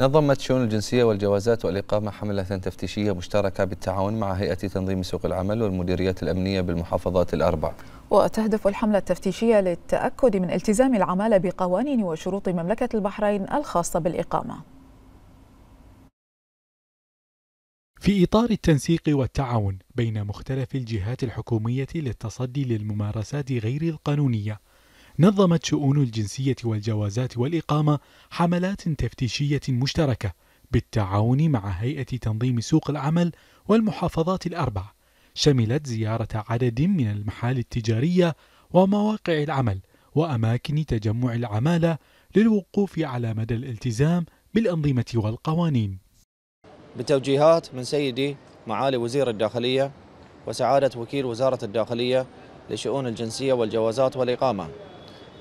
نظمت شؤون الجنسية والجوازات والإقامة حملة تفتيشية مشتركة بالتعاون مع هيئة تنظيم سوق العمل والمديريات الأمنية بالمحافظات الأربع وتهدف الحملة التفتيشية للتأكد من التزام العمالة بقوانين وشروط مملكة البحرين الخاصة بالإقامة في إطار التنسيق والتعاون بين مختلف الجهات الحكومية للتصدي للممارسات غير القانونية نظمت شؤون الجنسية والجوازات والإقامة حملات تفتيشية مشتركة بالتعاون مع هيئة تنظيم سوق العمل والمحافظات الأربع شملت زيارة عدد من المحال التجارية ومواقع العمل وأماكن تجمع العمالة للوقوف على مدى الالتزام بالأنظمة والقوانين بتوجيهات من سيدي معالي وزير الداخلية وسعادة وكيل وزارة الداخلية لشؤون الجنسية والجوازات والإقامة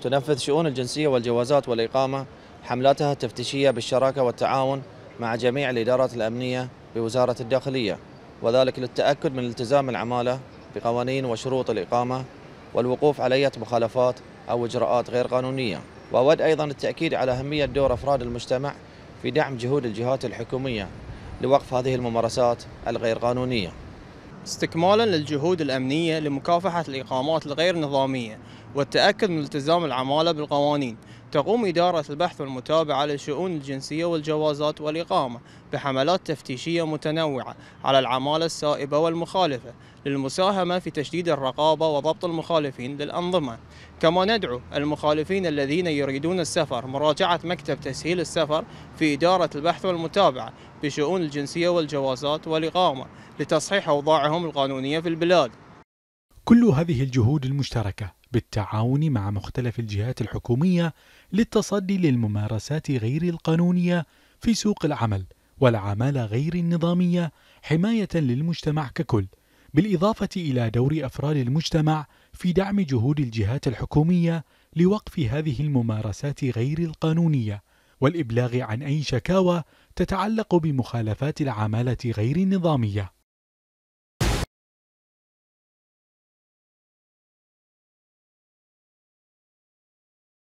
تنفذ شؤون الجنسية والجوازات والإقامة حملاتها التفتيشية بالشراكة والتعاون مع جميع الإدارات الأمنية بوزارة الداخلية وذلك للتأكد من التزام العمالة بقوانين وشروط الإقامة والوقوف على أي مخالفات أو إجراءات غير قانونية وأود أيضا التأكيد على أهمية دور أفراد المجتمع في دعم جهود الجهات الحكومية لوقف هذه الممارسات الغير قانونية استكمالا للجهود الأمنية لمكافحة الإقامات الغير نظامية والتأكد من التزام العمالة بالقوانين تقوم إدارة البحث والمتابعة لشؤون الجنسية والجوازات والإقامة بحملات تفتيشية متنوعة على العمالة السائبة والمخالفة للمساهمة في تشديد الرقابة وضبط المخالفين للأنظمة كما ندعو المخالفين الذين يريدون السفر مراجعة مكتب تسهيل السفر في إدارة البحث والمتابعة بشؤون الجنسية والجوازات والإقامة لتصحيح أوضاعهم القانونية في البلاد كل هذه الجهود المشتركه بالتعاون مع مختلف الجهات الحكومية للتصدي للممارسات غير القانونية في سوق العمل والعمالة غير النظامية حماية للمجتمع ككل، بالإضافة إلى دور أفراد المجتمع في دعم جهود الجهات الحكومية لوقف هذه الممارسات غير القانونية، والإبلاغ عن أي شكاوى تتعلق بمخالفات العمالة غير النظامية.